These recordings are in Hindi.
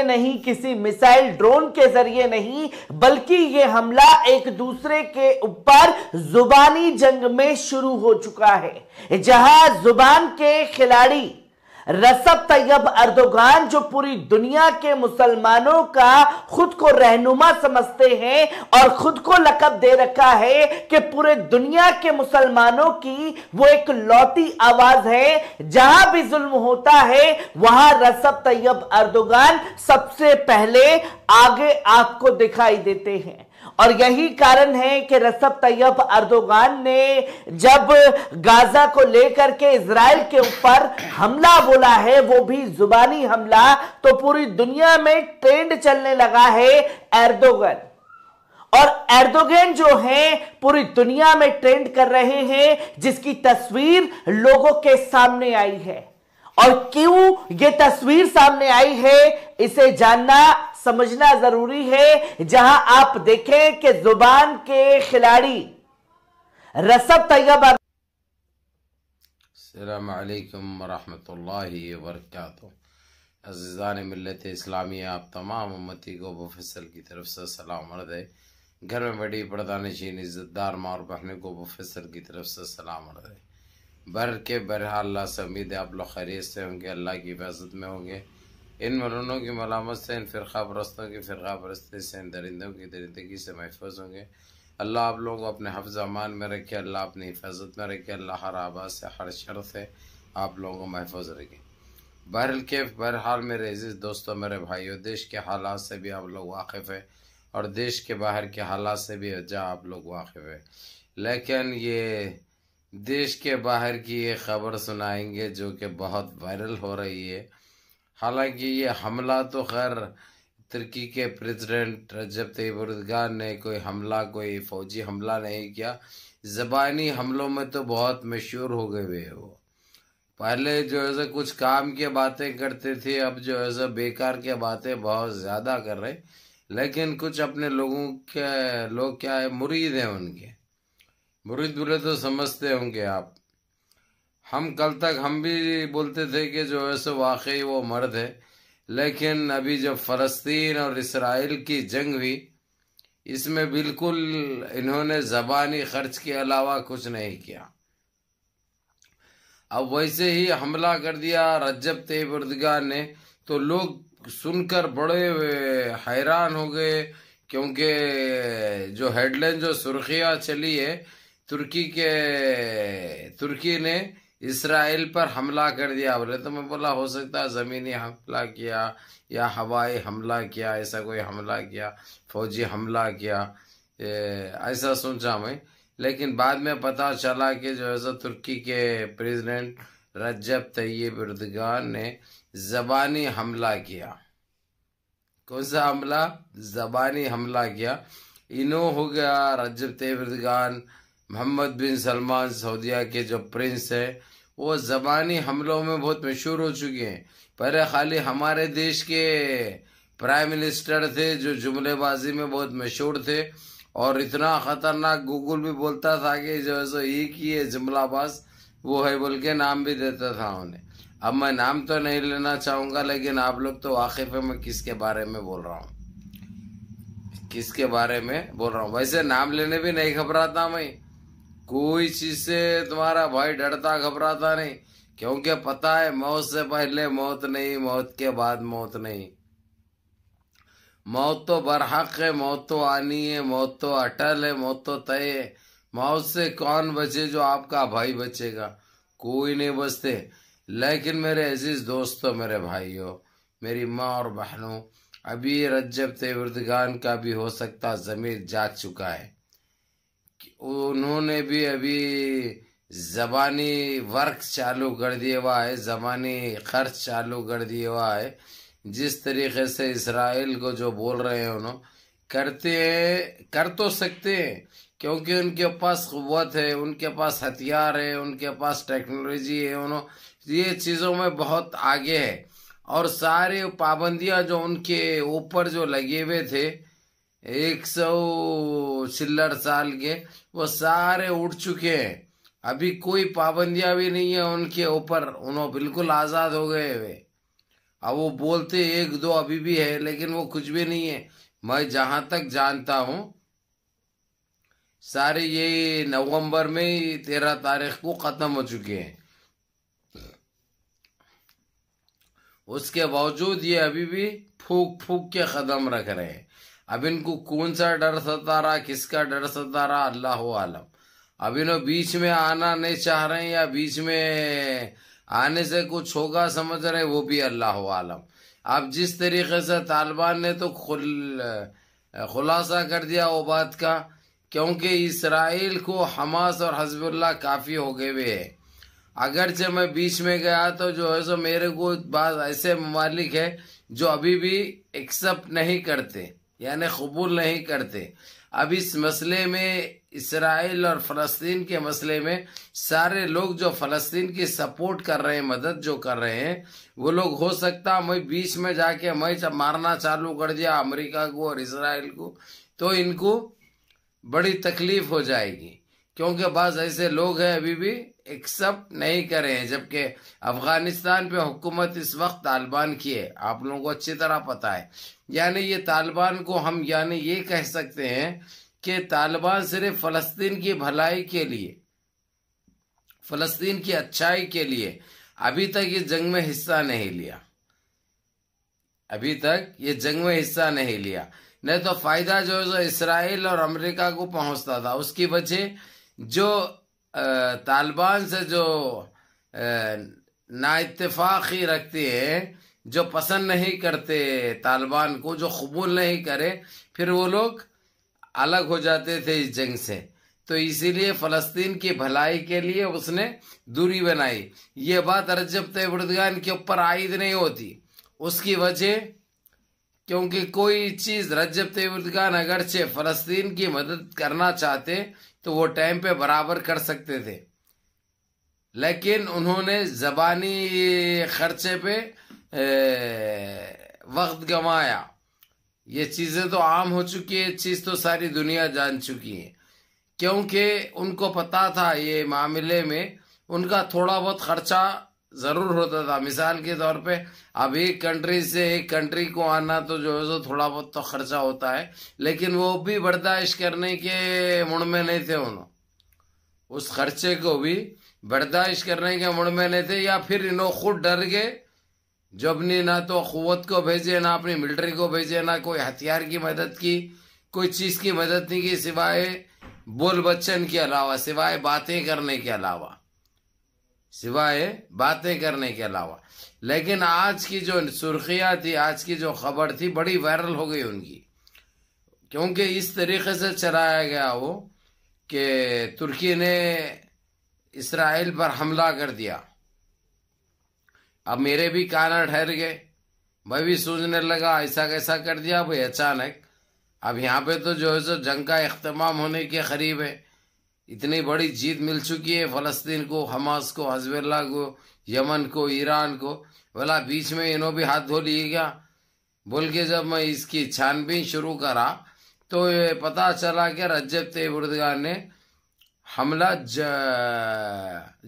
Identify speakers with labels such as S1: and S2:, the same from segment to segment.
S1: नहीं किसी मिसाइल ड्रोन के जरिए नहीं बल्कि यह हमला एक दूसरे के ऊपर जुबानी जंग में शुरू हो चुका है जहां जुबान के खिलाड़ी रसब तैयब अर्दोगान जो पूरी दुनिया के मुसलमानों का खुद को रहनुमा समझते हैं और खुद को लकब दे रखा है कि पूरे दुनिया के मुसलमानों की वो एक लौती आवाज है जहां भी जुल्म होता है वहां रसब तैयब अर्दोगान सबसे पहले आगे आपको दिखाई देते हैं और यही कारण है कि रसब तैयब अर्दोगान ने जब गाजा को लेकर के इसराइल के ऊपर हमला बोला है वो भी जुबानी हमला तो पूरी दुनिया में ट्रेंड चलने लगा है एर्दोगन और एर्दोगेन जो हैं पूरी दुनिया में ट्रेंड कर रहे हैं जिसकी तस्वीर लोगों के सामने आई है और क्यों ये तस्वीर सामने आई है इसे जानना समझना जरूरी है जहां आप देखें कि जुबान के खिलाड़ी रसब तैयबा
S2: अजीज़ान मिलत इस्लामी आप तमाम उम्मती को बफसल की तरफ से सलाम अर्द है घर में बड़ी शीन इज़्ज़तदार माँ और बहनों को बफसल की तरफ से सलाम अर्द है बर के बरहाल अल्लाह से उम्मीद है आप लोग खरीद से होंगे अल्लाह की हिफाजत में होंगे इन मरूनों की मलामत से इन फ़िरका परस्तों की फ़िरका परस्ती से इन दरिंदों की दरिंदगी से महफूज होंगे अल्लाह आप लोगों को अपने हफ्ज अमान में रखे अल्लाह अपनी हिफाजत में रखे अल्लाह हर आबाद से हर शर से आप लोगों को महफूज रखे बहरल के बहरहाल मेरे अजीज़ दोस्तों मेरे भाइयों देश के हालात से भी आप लोग वाकिफ़ हैं और देश के बाहर के हालात से भी जहाँ आप लोग वाकिफ़ हैं लेकिन ये देश के बाहर की ये खबर सुनाएंगे जो कि बहुत वायरल हो रही है हालांकि ये हमला तो खैर तुर्की के प्रेसिडेंट रजब तैयब ने कोई हमला कोई फौजी हमला नहीं किया ज़बानी हमलों में तो बहुत मशहूर हो गए हुए वो पहले जो है कुछ काम की बातें करते थे अब जो है बेकार की बातें बहुत ज़्यादा कर रहे लेकिन कुछ अपने लोगों के लोग क्या है मुरीद हैं उनके बुरे बुरे तो समझते होंगे आप हम कल तक हम भी बोलते थे कि जो है सो वाकई वो मर्द है लेकिन अभी जब फ़लस्तीन और इसराइल की जंग हुई इसमें बिल्कुल इन्होंने ज़बानी खर्च के अलावा कुछ नहीं किया अब वैसे ही हमला कर दिया रज्जब तैयब उर्दगार ने तो लोग सुनकर बड़े हैरान हो गए क्योंकि जो हेडलाइन जो सुर्खियाँ चली है तुर्की के तुर्की ने इसराइल पर हमला कर दिया बोले तो मैं बोला हो सकता है ज़मीनी हमला किया या हवाई हमला किया ऐसा कोई हमला किया फौजी हमला किया ऐसा सोचा मैं लेकिन बाद में पता चला कि जो है तुर्की के प्रेसिडेंट रजब तैयब उर्दगान ने ज़बानी हमला किया कौन सा हमला ज़बानी हमला किया इनो हो गया रजब तैयब उर्दगान मोहम्मद बिन सलमान सऊदिया के जो प्रिंस है वो ज़बानी हमलों में बहुत मशहूर हो चुके हैं पहले खाली हमारे देश के प्राइम मिनिस्टर थे जो जुमलेबाजी में बहुत मशहूर थे और इतना ख़तरनाक गूगल भी बोलता था कि जो है सो एक ही है जुमलाबाज वो है बोल के नाम भी देता था उन्हें अब मैं नाम तो नहीं लेना चाहूँगा लेकिन आप लोग तो वाकिफ है मैं किसके बारे में बोल रहा हूँ किसके बारे में बोल रहा हूँ वैसे नाम लेने भी नहीं घबराता मैं कोई चीज से तुम्हारा भाई डरता घबराता नहीं क्योंकि पता है मौत से पहले मौत नहीं मौत के बाद मौत नहीं मौत तो बरहक है मौत तो आनी है मौत तो अटल है मौत तो तय है मौत से कौन बचे जो आपका भाई बचेगा कोई नहीं बचते लेकिन मेरे अजीज दोस्तों तो मेरे भाइयों मेरी माँ और बहनों अभी रज्जब तेवरदगान का भी हो सकता ज़मीर जाग चुका है उन्होंने भी अभी ज़बानी वर्क चालू कर दिया हुआ है ज़बानी खर्च चालू कर दिया हुआ है जिस तरीके से इसराइल को जो बोल रहे हैं उन्होंने करते हैं कर तो सकते हैं क्योंकि उनके पास क़वत है उनके पास हथियार है उनके पास टेक्नोलॉजी है उन्होंने ये चीज़ों में बहुत आगे है और सारे पाबंदियां जो उनके ऊपर जो लगे हुए थे एक सौ चिल्लर साल के वो सारे उठ चुके हैं अभी कोई पाबंदियां भी नहीं है उनके ऊपर उन्होंने बिल्कुल आज़ाद हो गए वे अब वो बोलते एक दो अभी भी है लेकिन वो कुछ भी नहीं है मैं जहाँ तक जानता हूँ सारे ये नवंबर में तेरह तारीख को ख़त्म हो चुके हैं उसके बावजूद ये अभी भी फूक फूक के कदम रख रहे हैं अब इनको कौन सा डर सता रहा किसका डर सता रहा अल्लाह आलम अब इन्हों बीच में आना नहीं चाह रहे या बीच में आने से कुछ होगा समझ रहे वो भी अल्लाह आलम अब जिस तरीके से तालिबान ने तो खुल खुलासा कर दिया वो बात का क्योंकि इसराइल को हमास और हजबुल्ला काफ़ी हो गए हुए है अगरचे मैं बीच में गया तो जो है सो मेरे को बात ऐसे ममालिक है जो अभी भी एक्सेप्ट नहीं करते यानी कबूल नहीं करते अब इस मसले में इसराइल और फलस्तीन के मसले में सारे लोग जो फलस्तीन की सपोर्ट कर रहे हैं मदद जो कर रहे हैं वो लोग हो सकता मैं बीच में जाके मैं मारना चालू कर दिया अमेरिका को और इसराइल को तो इनको बड़ी तकलीफ हो जाएगी क्योंकि बस ऐसे लोग हैं अभी भी एक्सेप्ट नहीं करे हैं जबकि अफगानिस्तान पे हुकूमत इस वक्त तालिबान की है आप लोगों को अच्छी तरह पता है यानी ये तालिबान को हम यानी ये कह सकते हैं कि तालिबान सिर्फ फलस्तीन की भलाई के लिए फलस्तीन की अच्छाई के लिए अभी तक ये जंग में हिस्सा नहीं लिया अभी तक ये जंग में हिस्सा नहीं लिया नहीं तो फायदा जो है इसराइल और अमेरिका को पहुंचता था उसकी वजह जो तालिबान से जो नाइतफाक़ी रखते हैं जो पसंद नहीं करते तालिबान को जो कबूल नहीं करे फिर वो लोग अलग हो जाते थे इस जंग से तो इसीलिए फ़लस्तीन की भलाई के लिए उसने दूरी बनाई ये बात रजब तयबर्दगान के ऊपर आयद नहीं होती उसकी वजह क्योंकि कोई चीज़ रजब तयबर्दगान अगरचे फ़लस्तीन की मदद करना चाहते तो वो टाइम पे बराबर कर सकते थे लेकिन उन्होंने जबानी खर्चे पे वक्त गंवाया ये चीज़ें तो आम हो चुकी है चीज़ तो सारी दुनिया जान चुकी है क्योंकि उनको पता था ये मामले में उनका थोड़ा बहुत खर्चा ज़रूर होता था मिसाल के तौर पे अब एक कंट्री से एक कंट्री को आना तो जो है सो थोड़ा बहुत तो खर्चा होता है लेकिन वो भी बर्दाश्त करने के मुड़ में नहीं थे उन्होंने उस खर्चे को भी बर्दाश्त करने के मुड़ में नहीं थे या फिर इन्हों खुद डर गए जब ने ना तो क़वत को भेजे ना अपनी मिलिट्री को भेजे ना कोई हथियार की मदद की कोई चीज़ की मदद नहीं की सिवाय बोल बच्चन के अलावा सिवाय बातें करने के अलावा सिवाय बातें करने के अलावा लेकिन आज की जो सुर्खियां थी आज की जो खबर थी बड़ी वायरल हो गई उनकी क्योंकि इस तरीके से चलाया गया वो कि तुर्की ने इसराइल पर हमला कर दिया अब मेरे भी कान ठहर गए मैं भी सोचने लगा ऐसा कैसा कर दिया भाई अचानक अब यहाँ पे तो जो है सो जंग का अख्तमाम होने के करीब है इतनी बड़ी जीत मिल चुकी है फलस्तीन को हमास को हजबेल्ला को यमन को ईरान को बोला बीच में इन्हों भी हाथ धो लिए क्या बोल के जब मैं इसकी छानबीन शुरू करा तो ये पता चला कि रज्जब तैयब ने हमला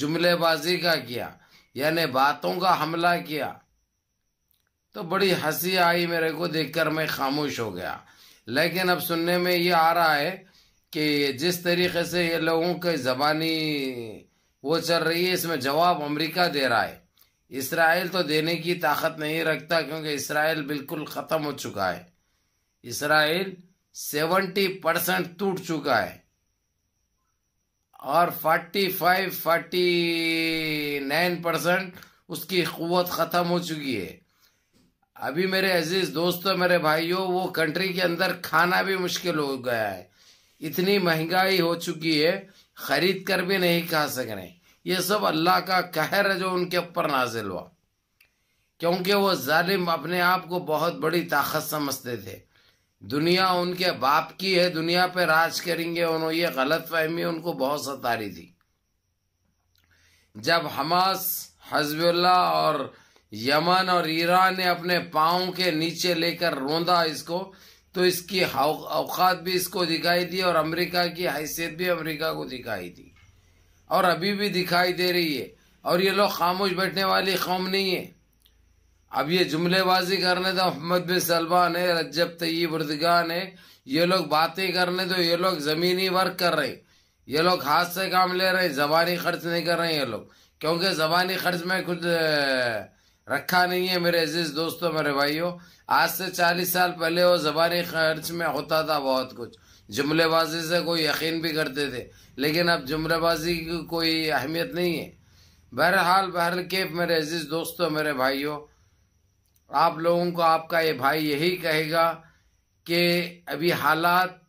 S2: जुमलेबाजी का किया यानी बातों का हमला किया तो बड़ी हंसी आई मेरे को देखकर मैं खामोश हो गया लेकिन अब सुनने में ये आ रहा है कि जिस तरीके से ये लोगों के ज़बानी वो चल रही है इसमें जवाब अमेरिका दे रहा है इसराइल तो देने की ताकत नहीं रखता क्योंकि इसराइल बिल्कुल ख़त्म हो चुका है इसराइल सेवेंटी परसेंट टूट चुका है और forty five forty nine percent उसकी क़वत ख़त्म हो चुकी है अभी मेरे अजीज़ दोस्तों मेरे भाइयों वो कंट्री के अंदर खाना भी मुश्किल हो गया है इतनी महंगाई हो चुकी है खरीद कर भी नहीं खा सक रहे ये सब अल्लाह का कहर है जो उनके ऊपर नाजिल हुआ क्योंकि वो जालिम अपने आप को बहुत बड़ी ताकत समझते थे दुनिया उनके बाप की है दुनिया पे राज करेंगे उन्होंने ये गलत फहमी उनको बहुत सतारी थी जब हमास हजबुल्ला और यमन और ईरान ने अपने पाओ के नीचे लेकर रोंदा इसको तो इसकी औकात भी इसको दिखाई दी और अमेरिका की हैसियत भी अमेरिका को दिखाई दी और अभी भी दिखाई दे रही है और ये लोग खामोश बैठने वाली कौम नहीं है अब ये जुमलेबाजी करने तो मोहम्मद बिन सलमान है रजब तयब उर्दगान है ये लोग बातें करने तो ये लोग ज़मीनी वर्क कर रहे ये लोग हाथ से काम ले रहे जबानी खर्च नहीं कर रहे ये लोग क्योंकि जबानी खर्च में कुछ रखा नहीं है मेरे अजीज दोस्तों मेरे भाइयों आज से चालीस साल पहले वो जबानी खर्च में होता था बहुत कुछ जुमलेबाजी से कोई यकीन भी करते थे लेकिन अब जुमलेबाजी की कोई अहमियत नहीं है बहरहाल बहर केफ मेरे अजीज दोस्तों मेरे भाइयों आप लोगों को आपका ये भाई यही कहेगा कि अभी हालात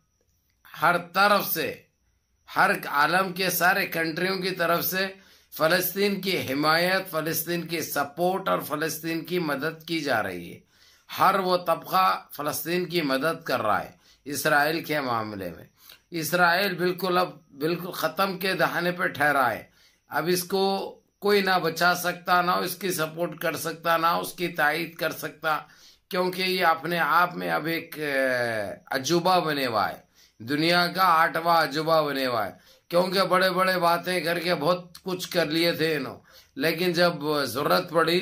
S2: हर तरफ से हर आलम के सारे कंट्रियों की तरफ से फ़लस्तीन की हिमायत फ़लस्तीन की सपोर्ट और फ़लस्तीन की मदद की जा रही है हर वो तबका फ़लस्तीन की मदद कर रहा है इसराइल के मामले में इसराइल बिल्कुल अब बिल्कुल ख़त्म के दहाने पर ठहरा है अब इसको कोई ना बचा सकता ना उसकी सपोर्ट कर सकता ना उसकी तायद कर सकता क्योंकि ये अपने आप में अब एक अजूबा बने हुआ है दुनिया का आठवां अजूबा बने हुआ है क्योंकि बड़े बड़े बातें करके बहुत कुछ कर लिए थे इन्हों लेकिन जब ज़रूरत पड़ी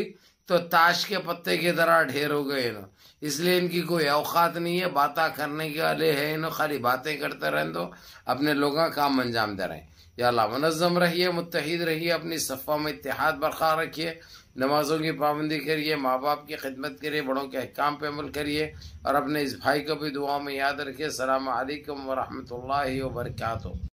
S2: तो ताश के पत्ते की तरह ढेर हो गए इन इसलिए इनकी कोई औकात नहीं है बात करने के वाले है इन खाली बातें करते रहें तो अपने लोगों का काम अंजाम दे रहे या अल्लाह मनज़म रहिए मुतहद रहिए अपनी सफ़ा में इतिहाद बरकरार रखिए नमाज़ों की पाबंदी करिए माँ बाप की खिदमत करिए बड़ों के अहकाम पर अमल करिए और अपने इस भाई को भी दुआ में याद रखिए सलाम अलैक्म वरहमल वर्का